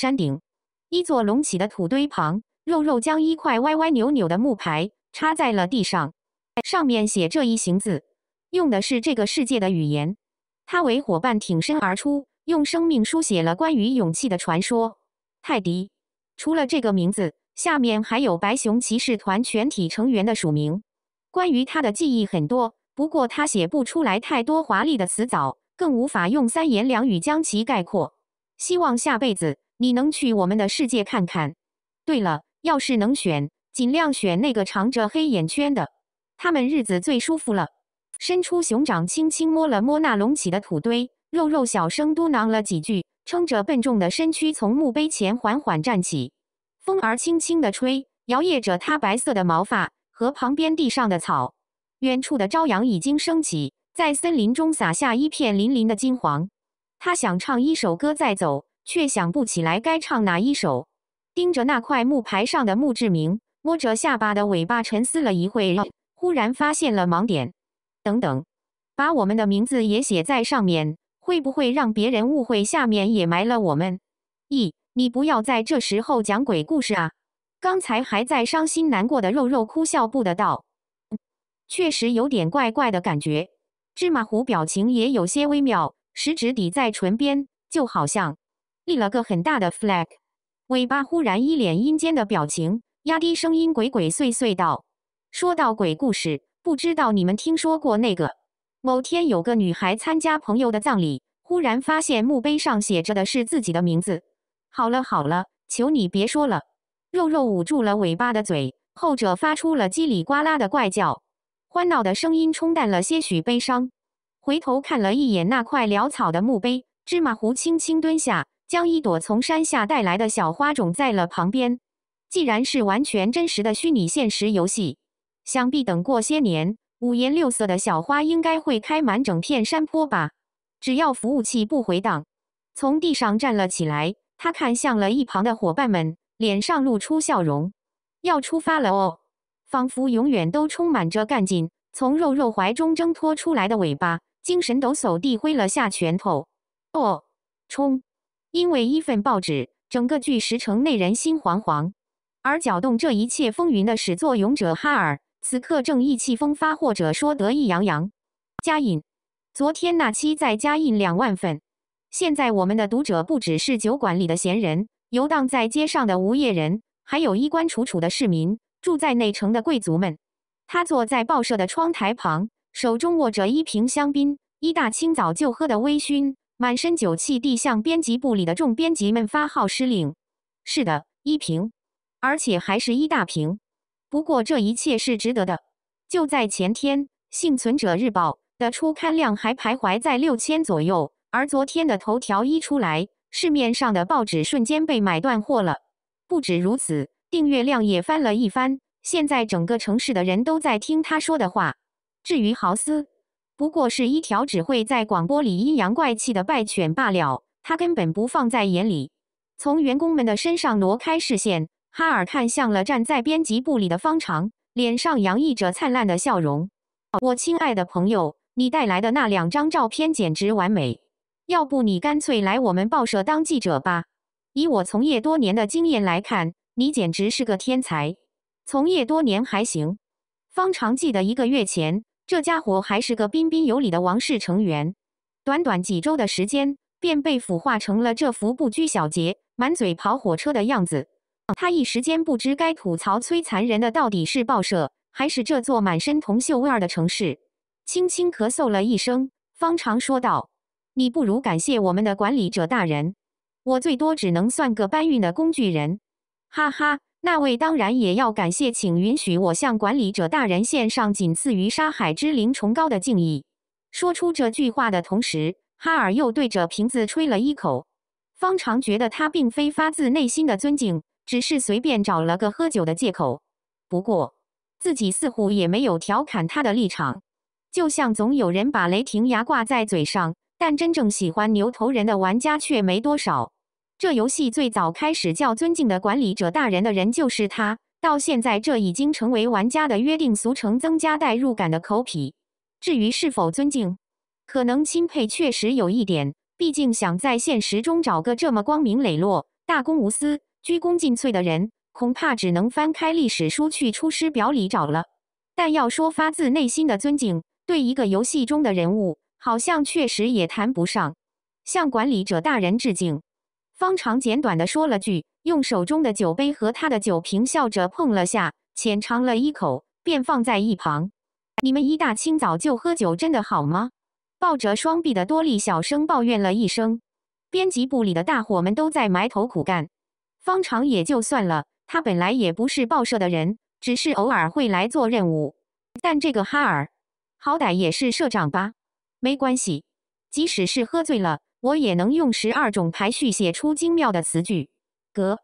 山顶，一座隆起的土堆旁，肉肉将一块歪歪扭扭的木牌插在了地上，上面写这一行字，用的是这个世界的语言。他为伙伴挺身而出，用生命书写了关于勇气的传说。泰迪，除了这个名字，下面还有白熊骑士团全体成员的署名。关于他的记忆很多，不过他写不出来太多华丽的词藻，更无法用三言两语将其概括。希望下辈子。你能去我们的世界看看。对了，要是能选，尽量选那个长着黑眼圈的，他们日子最舒服了。伸出熊掌，轻轻摸了摸那隆起的土堆，肉肉小声嘟囔了几句，撑着笨重的身躯从墓碑前缓缓站起。风儿轻轻地吹，摇曳着它白色的毛发和旁边地上的草。远处的朝阳已经升起，在森林中洒下一片粼粼的金黄。它想唱一首歌再走。却想不起来该唱哪一首，盯着那块木牌上的墓志铭，摸着下巴的尾巴沉思了一会，忽然发现了盲点。等等，把我们的名字也写在上面，会不会让别人误会下面也埋了我们？咦，你不要在这时候讲鬼故事啊！刚才还在伤心难过的肉肉哭笑不得道：“确实有点怪怪的感觉。”芝麻糊表情也有些微妙，食指抵在唇边，就好像。立了个很大的 flag，尾巴忽然一脸阴间的表情，压低声音鬼鬼祟祟道：“说到鬼故事，不知道你们听说过那个？某天有个女孩参加朋友的葬礼，忽然发现墓碑上写着的是自己的名字。好了好了，求你别说了。”肉肉捂住了尾巴的嘴，后者发出了叽里呱啦的怪叫，欢闹的声音冲淡了些许悲伤。回头看了一眼那块潦草的墓碑，芝麻糊轻轻蹲下。将一朵从山下带来的小花种在了旁边。既然是完全真实的虚拟现实游戏，想必等过些年，五颜六色的小花应该会开满整片山坡吧？只要服务器不回档。从地上站了起来，他看向了一旁的伙伴们，脸上露出笑容：“要出发了哦！”仿佛永远都充满着干劲。从肉肉怀中挣脱出来的尾巴，精神抖擞地挥了下拳头：“哦，冲！”因为一份报纸，整个巨石城内人心惶惶，而搅动这一切风云的始作俑者哈尔，此刻正意气风发，或者说得意洋洋。嘉印，昨天那期在嘉印两万份。现在我们的读者不只是酒馆里的闲人，游荡在街上的无业人，还有衣冠楚楚的市民，住在内城的贵族们。他坐在报社的窗台旁，手中握着一瓶香槟，一大清早就喝的微醺。满身酒气地向编辑部里的众编辑们发号施令：“是的，一瓶，而且还是一大瓶。不过这一切是值得的。就在前天，幸存者日报的出刊量还徘徊在六千左右，而昨天的头条一出来，市面上的报纸瞬间被买断货了。不止如此，订阅量也翻了一番。现在整个城市的人都在听他说的话。至于豪斯……”不过是一条只会在广播里阴阳怪气的败犬罢了，他根本不放在眼里。从员工们的身上挪开视线，哈尔看向了站在编辑部里的方长，脸上洋溢着灿烂的笑容。我亲爱的朋友，你带来的那两张照片简直完美，要不你干脆来我们报社当记者吧？以我从业多年的经验来看，你简直是个天才。从业多年还行。方长记得一个月前。这家伙还是个彬彬有礼的王室成员，短短几周的时间便被腐化成了这副不拘小节、满嘴跑火车的样子。他一时间不知该吐槽摧残人的到底是报社，还是这座满身铜锈味儿的城市。轻轻咳嗽了一声，方长说道：“你不如感谢我们的管理者大人，我最多只能算个搬运的工具人。”哈哈。那位当然也要感谢，请允许我向管理者大人献上仅次于沙海之灵崇高的敬意。说出这句话的同时，哈尔又对着瓶子吹了一口。方长觉得他并非发自内心的尊敬，只是随便找了个喝酒的借口。不过，自己似乎也没有调侃他的立场，就像总有人把雷霆牙挂在嘴上，但真正喜欢牛头人的玩家却没多少。这游戏最早开始叫“尊敬的管理者大人”的人就是他，到现在这已经成为玩家的约定俗成、增加代入感的口癖。至于是否尊敬，可能钦佩确实有一点，毕竟想在现实中找个这么光明磊落、大公无私、鞠躬尽瘁的人，恐怕只能翻开历史书去《出师表》里找了。但要说发自内心的尊敬，对一个游戏中的人物，好像确实也谈不上。向管理者大人致敬。方长简短的说了句，用手中的酒杯和他的酒瓶笑着碰了下，浅尝了一口，便放在一旁。你们一大清早就喝酒，真的好吗？抱着双臂的多利小声抱怨了一声。编辑部里的大伙们都在埋头苦干，方长也就算了，他本来也不是报社的人，只是偶尔会来做任务。但这个哈尔，好歹也是社长吧？没关系，即使是喝醉了。我也能用十二种排序写出精妙的词句。格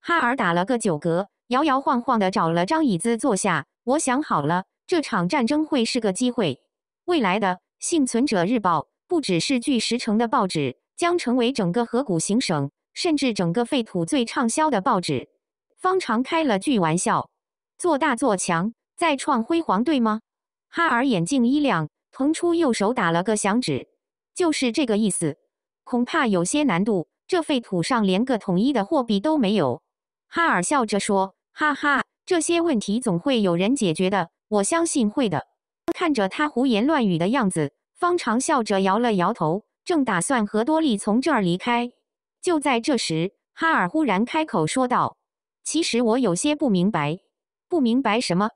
哈尔打了个酒嗝，摇摇晃晃地找了张椅子坐下。我想好了，这场战争会是个机会。未来的幸存者日报不只是巨石城的报纸，将成为整个河谷行省，甚至整个废土最畅销的报纸。方长开了句玩笑：“做大做强，再创辉煌，对吗？”哈尔眼睛一亮，腾出右手打了个响指：“就是这个意思。”恐怕有些难度，这废土上连个统一的货币都没有。”哈尔笑着说，“哈哈，这些问题总会有人解决的，我相信会的。”看着他胡言乱语的样子，方长笑着摇了摇头，正打算和多利从这儿离开。就在这时，哈尔忽然开口说道：“其实我有些不明白，不明白什么？”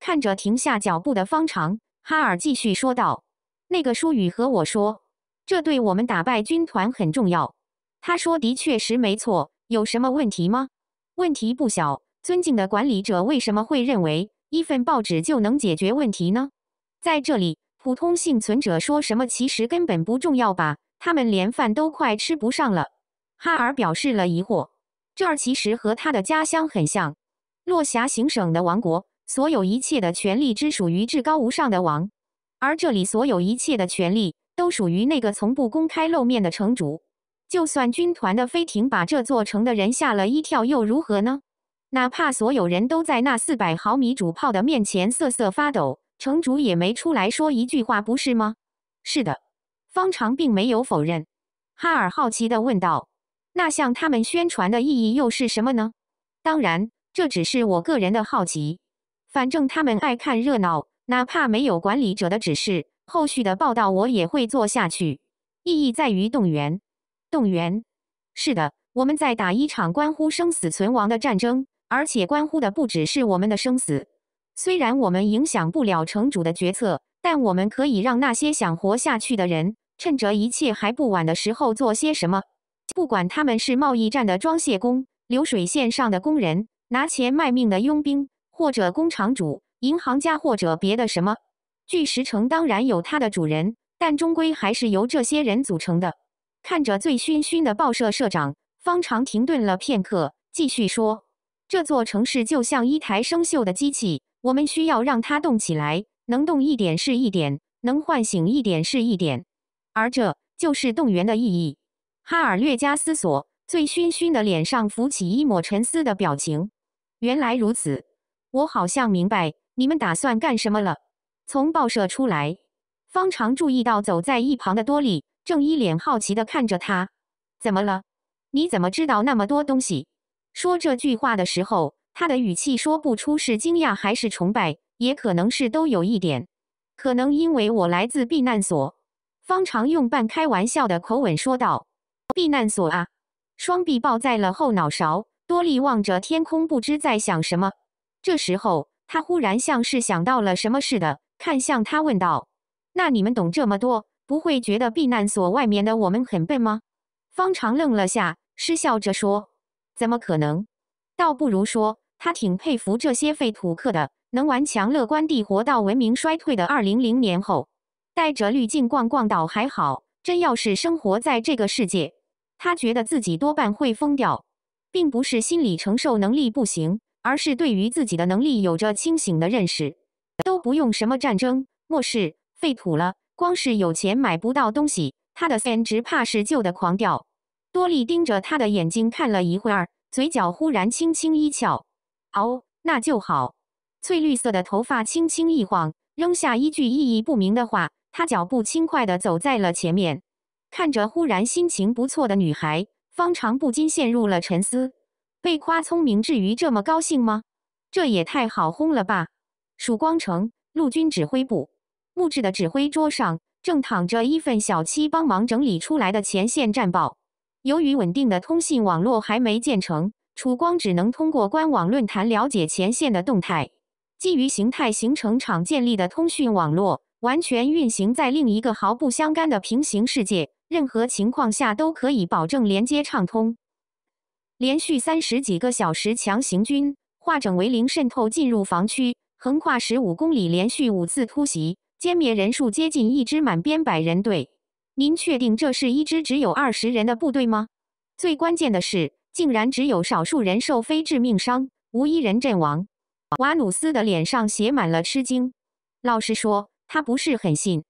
看着停下脚步的方长，哈尔继续说道：“那个书语和我说。”这对我们打败军团很重要，他说：“的确实没错，有什么问题吗？问题不小。尊敬的管理者，为什么会认为一份报纸就能解决问题呢？”在这里，普通幸存者说什么其实根本不重要吧？他们连饭都快吃不上了。哈尔表示了疑惑：“这儿其实和他的家乡很像，落霞行省的王国，所有一切的权力只属于至高无上的王。”而这里所有一切的权利都属于那个从不公开露面的城主。就算军团的飞艇把这座城的人吓了一跳，又如何呢？哪怕所有人都在那四百毫米主炮的面前瑟瑟发抖，城主也没出来说一句话，不是吗？是的，方长并没有否认。哈尔好奇地问道：“那向他们宣传的意义又是什么呢？”当然，这只是我个人的好奇。反正他们爱看热闹。哪怕没有管理者的指示，后续的报道我也会做下去。意义在于动员，动员。是的，我们在打一场关乎生死存亡的战争，而且关乎的不只是我们的生死。虽然我们影响不了城主的决策，但我们可以让那些想活下去的人，趁着一切还不晚的时候做些什么。不管他们是贸易站的装卸工、流水线上的工人、拿钱卖命的佣兵，或者工厂主。银行家或者别的什么，巨石城当然有它的主人，但终归还是由这些人组成的。看着醉醺醺的报社社长方长，停顿了片刻，继续说：“这座城市就像一台生锈的机器，我们需要让它动起来，能动一点是一点，能唤醒一点是一点，而这就是动员的意义。”哈尔略加思索，醉醺醺的脸上浮起一抹沉思的表情。“原来如此，我好像明白。”你们打算干什么了？从报社出来，方长注意到走在一旁的多利正一脸好奇地看着他。怎么了？你怎么知道那么多东西？说这句话的时候，他的语气说不出是惊讶还是崇拜，也可能是都有一点。可能因为我来自避难所。方长用半开玩笑的口吻说道。避难所啊！双臂抱在了后脑勺，多利望着天空，不知在想什么。这时候。他忽然像是想到了什么似的，看向他问道：“那你们懂这么多，不会觉得避难所外面的我们很笨吗？”方长愣了下，失笑着说：“怎么可能？倒不如说，他挺佩服这些废土客的，能顽强乐观地活到文明衰退的二零零年后，带着滤镜逛逛倒还好。真要是生活在这个世界，他觉得自己多半会疯掉，并不是心理承受能力不行。”而是对于自己的能力有着清醒的认识，都不用什么战争、末世、废土了，光是有钱买不到东西，他的三值怕是旧的狂掉。多莉盯着他的眼睛看了一会儿，嘴角忽然轻轻一翘，哦，那就好。翠绿色的头发轻轻一晃，扔下一句意义不明的话，他脚步轻快地走在了前面。看着忽然心情不错的女孩，方长不禁陷入了沉思。被夸聪明，至于这么高兴吗？这也太好哄了吧！曙光城陆军指挥部，木质的指挥桌上正躺着一份小七帮忙整理出来的前线战报。由于稳定的通信网络还没建成，楚光只能通过官网论坛了解前线的动态。基于形态形成厂建立的通讯网络，完全运行在另一个毫不相干的平行世界，任何情况下都可以保证连接畅通。连续三十几个小时强行军，化整为零渗透进入防区，横跨十五公里，连续五次突袭，歼灭人数接近一支满编百人队。您确定这是一支只有二十人的部队吗？最关键的是，竟然只有少数人受非致命伤，无一人阵亡。瓦努斯的脸上写满了吃惊。老实说，他不是很信。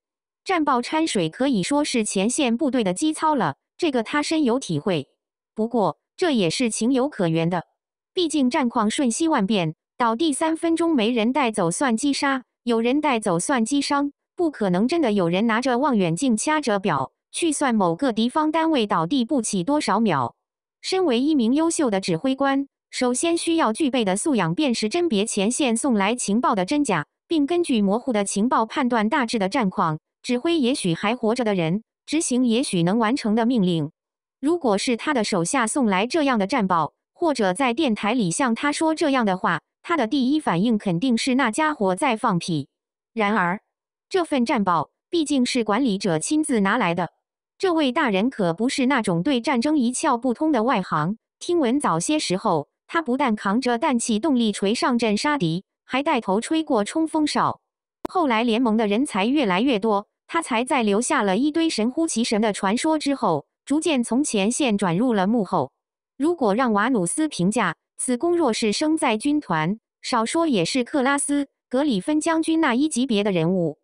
战报掺水可以说是前线部队的基操了，这个他深有体会。不过。这也是情有可原的，毕竟战况瞬息万变，倒地三分钟没人带走算击杀，有人带走算击伤，不可能真的有人拿着望远镜掐着表去算某个敌方单位倒地不起多少秒。身为一名优秀的指挥官，首先需要具备的素养便是甄别前线送来情报的真假，并根据模糊的情报判断大致的战况，指挥也许还活着的人，执行也许能完成的命令。如果是他的手下送来这样的战报，或者在电台里向他说这样的话，他的第一反应肯定是那家伙在放屁。然而，这份战报毕竟是管理者亲自拿来的。这位大人可不是那种对战争一窍不通的外行。听闻早些时候，他不但扛着氮气动力锤上阵杀敌，还带头吹过冲锋哨。后来联盟的人才越来越多，他才在留下了一堆神乎其神的传说之后。逐渐从前线转入了幕后。如果让瓦努斯评价此公若是生在军团，少说也是克拉斯·格里芬将军那一级别的人物。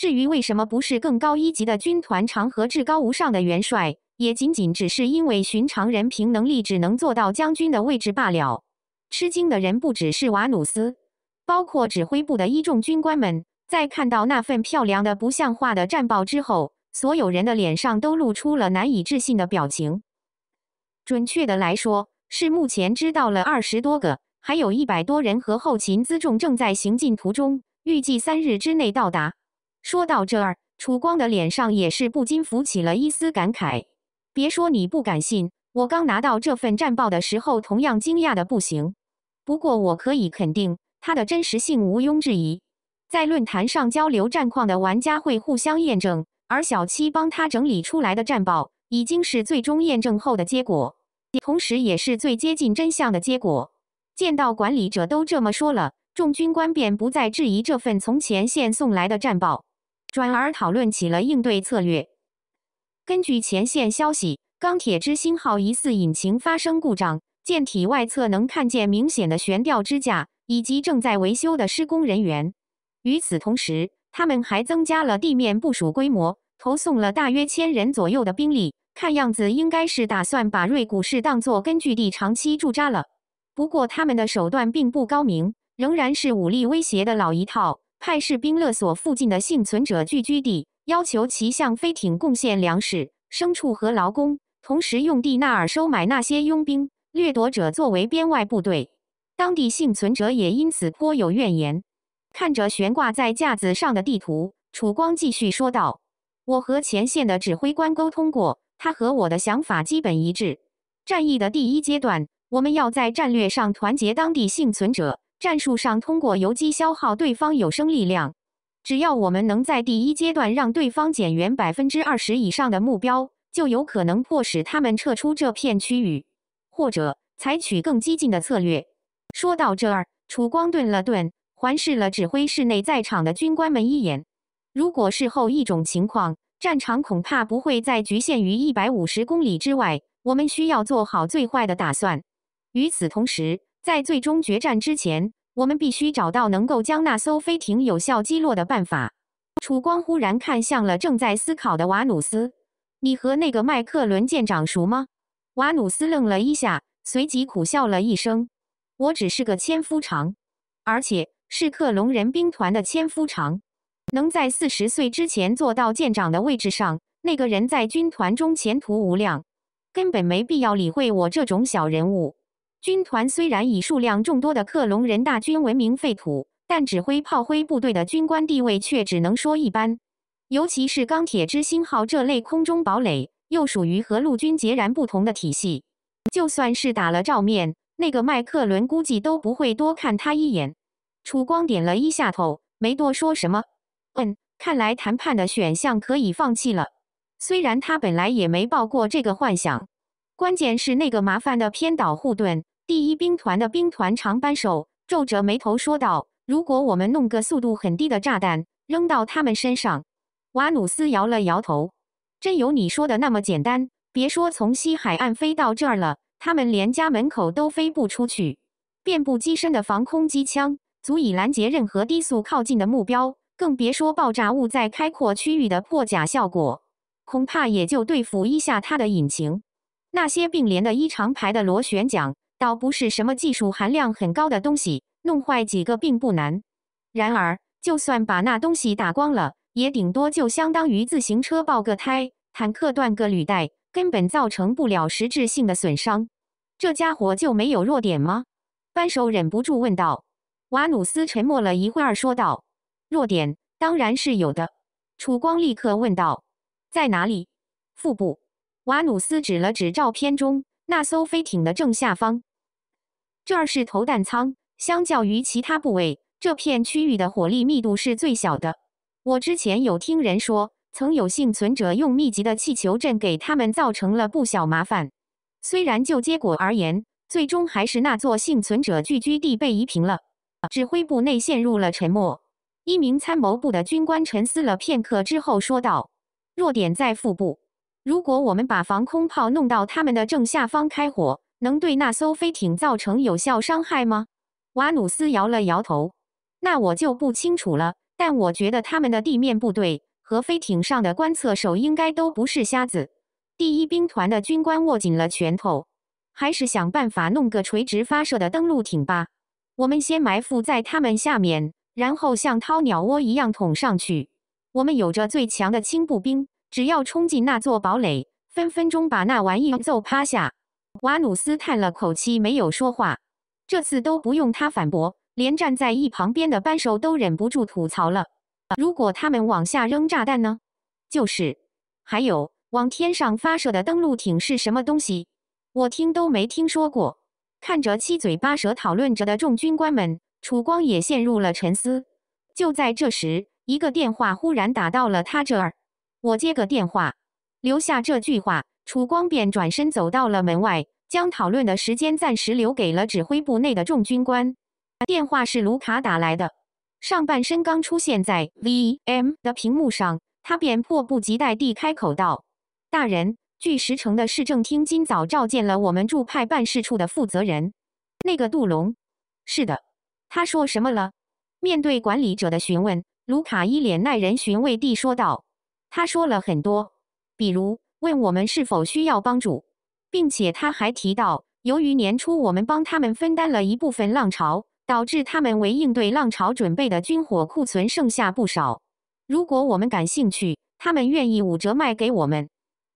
至于为什么不是更高一级的军团长和至高无上的元帅，也仅仅只是因为寻常人凭能力只能做到将军的位置罢了。吃惊的人不只是瓦努斯，包括指挥部的一众军官们，在看到那份漂亮的不像话的战报之后。所有人的脸上都露出了难以置信的表情。准确的来说，是目前知道了二十多个，还有一百多人和后勤辎重正在行进途中，预计三日之内到达。说到这儿，楚光的脸上也是不禁浮起了一丝感慨。别说你不敢信，我刚拿到这份战报的时候，同样惊讶的不行。不过我可以肯定，它的真实性毋庸置疑。在论坛上交流战况的玩家会互相验证。而小七帮他整理出来的战报，已经是最终验证后的结果，同时也是最接近真相的结果。见到管理者都这么说了，众军官便不再质疑这份从前线送来的战报，转而讨论起了应对策略。根据前线消息，钢铁之星号疑似引擎发生故障，舰体外侧能看见明显的悬吊支架以及正在维修的施工人员。与此同时，他们还增加了地面部署规模。投送了大约千人左右的兵力，看样子应该是打算把瑞古市当作根据地长期驻扎了。不过他们的手段并不高明，仍然是武力威胁的老一套，派士兵勒索附近的幸存者聚居地，要求其向飞艇贡献粮食、牲畜和劳工，同时用地纳尔收买那些佣兵掠夺者作为编外部队。当地幸存者也因此颇有怨言。看着悬挂在架子上的地图，楚光继续说道。我和前线的指挥官沟通过，他和我的想法基本一致。战役的第一阶段，我们要在战略上团结当地幸存者，战术上通过游击消耗对方有生力量。只要我们能在第一阶段让对方减员百分之二十以上的目标，就有可能迫使他们撤出这片区域，或者采取更激进的策略。说到这儿，楚光顿了顿，环视了指挥室内在场的军官们一眼。如果事后一种情况，战场恐怕不会再局限于一百五十公里之外。我们需要做好最坏的打算。与此同时，在最终决战之前，我们必须找到能够将那艘飞艇有效击落的办法。楚光忽然看向了正在思考的瓦努斯：“你和那个麦克伦舰长熟吗？”瓦努斯愣了一下，随即苦笑了一声：“我只是个千夫长，而且是克隆人兵团的千夫长。”能在四十岁之前做到舰长的位置上，那个人在军团中前途无量，根本没必要理会我这种小人物。军团虽然以数量众多的克隆人大军闻名废土，但指挥炮灰部队的军官地位却只能说一般，尤其是钢铁之星号这类空中堡垒，又属于和陆军截然不同的体系，就算是打了照面，那个麦克伦估计都不会多看他一眼。楚光点了一下头，没多说什么。嗯，看来谈判的选项可以放弃了。虽然他本来也没抱过这个幻想。关键是那个麻烦的偏导护盾。第一兵团的兵团长扳手皱着眉头说道：“如果我们弄个速度很低的炸弹扔到他们身上。”瓦努斯摇了摇头：“真有你说的那么简单？别说从西海岸飞到这儿了，他们连家门口都飞不出去。遍布机身的防空机枪足以拦截任何低速靠近的目标。”更别说爆炸物在开阔区域的破甲效果，恐怕也就对付一下它的引擎。那些并联的一长排的螺旋桨，倒不是什么技术含量很高的东西，弄坏几个并不难。然而，就算把那东西打光了，也顶多就相当于自行车爆个胎，坦克断个履带，根本造成不了实质性的损伤。这家伙就没有弱点吗？扳手忍不住问道。瓦努斯沉默了一会儿，说道。弱点当然是有的，楚光立刻问道：“在哪里？”腹部。瓦努斯指了指照片中那艘飞艇的正下方。这是投弹舱，相较于其他部位，这片区域的火力密度是最小的。我之前有听人说，曾有幸存者用密集的气球阵给他们造成了不小麻烦。虽然就结果而言，最终还是那座幸存者聚居地被夷平了。指挥部内陷入了沉默。一名参谋部的军官沉思了片刻之后说道：“弱点在腹部，如果我们把防空炮弄到他们的正下方开火，能对那艘飞艇造成有效伤害吗？”瓦努斯摇了摇头：“那我就不清楚了。但我觉得他们的地面部队和飞艇上的观测手应该都不是瞎子。”第一兵团的军官握紧了拳头：“还是想办法弄个垂直发射的登陆艇吧。我们先埋伏在他们下面。”然后像掏鸟窝一样捅上去。我们有着最强的轻步兵，只要冲进那座堡垒，分分钟把那玩意揍趴下。瓦努斯叹了口气，没有说话。这次都不用他反驳，连站在一旁边的扳手都忍不住吐槽了：“如果他们往下扔炸弹呢？”“就是。”“还有，往天上发射的登陆艇是什么东西？我听都没听说过。”看着七嘴八舌讨论着的众军官们。楚光也陷入了沉思。就在这时，一个电话忽然打到了他这儿。我接个电话，留下这句话。楚光便转身走到了门外，将讨论的时间暂时留给了指挥部内的众军官。电话是卢卡打来的。上半身刚出现在 V M 的屏幕上，他便迫不及待地开口道：“大人，巨石城的市政厅今早召见了我们驻派办事处的负责人，那个杜龙。”“是的。”他说什么了？面对管理者的询问，卢卡一脸耐人寻味地说道：“他说了很多，比如问我们是否需要帮助，并且他还提到，由于年初我们帮他们分担了一部分浪潮，导致他们为应对浪潮准备的军火库存剩下不少。如果我们感兴趣，他们愿意五折卖给我们。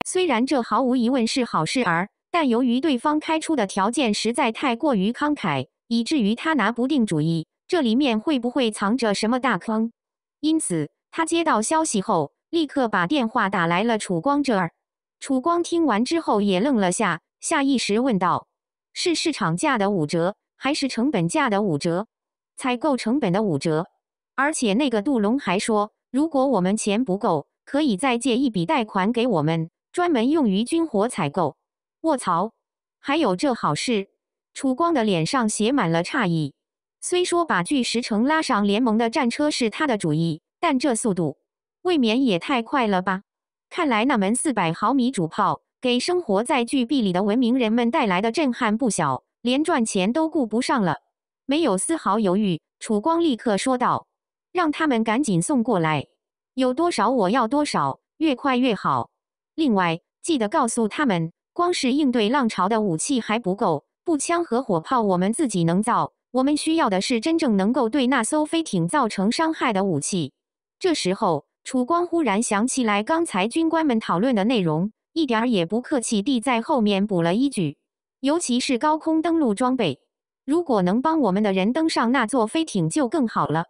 虽然这毫无疑问是好事儿，但由于对方开出的条件实在太过于慷慨。”以至于他拿不定主意，这里面会不会藏着什么大坑？因此，他接到消息后，立刻把电话打来了楚光这儿。楚光听完之后也愣了下，下意识问道：“是市场价的五折，还是成本价的五折？采购成本的五折？而且那个杜龙还说，如果我们钱不够，可以再借一笔贷款给我们，专门用于军火采购。”卧槽，还有这好事！楚光的脸上写满了诧异。虽说把巨石城拉上联盟的战车是他的主意，但这速度未免也太快了吧？看来那门四百毫米主炮给生活在巨壁里的文明人们带来的震撼不小，连赚钱都顾不上了。没有丝毫犹豫，楚光立刻说道：“让他们赶紧送过来，有多少我要多少，越快越好。另外，记得告诉他们，光是应对浪潮的武器还不够。”步枪和火炮我们自己能造，我们需要的是真正能够对那艘飞艇造成伤害的武器。这时候，楚光忽然想起来刚才军官们讨论的内容，一点儿也不客气地在后面补了一句：“尤其是高空登陆装备，如果能帮我们的人登上那座飞艇，就更好了。”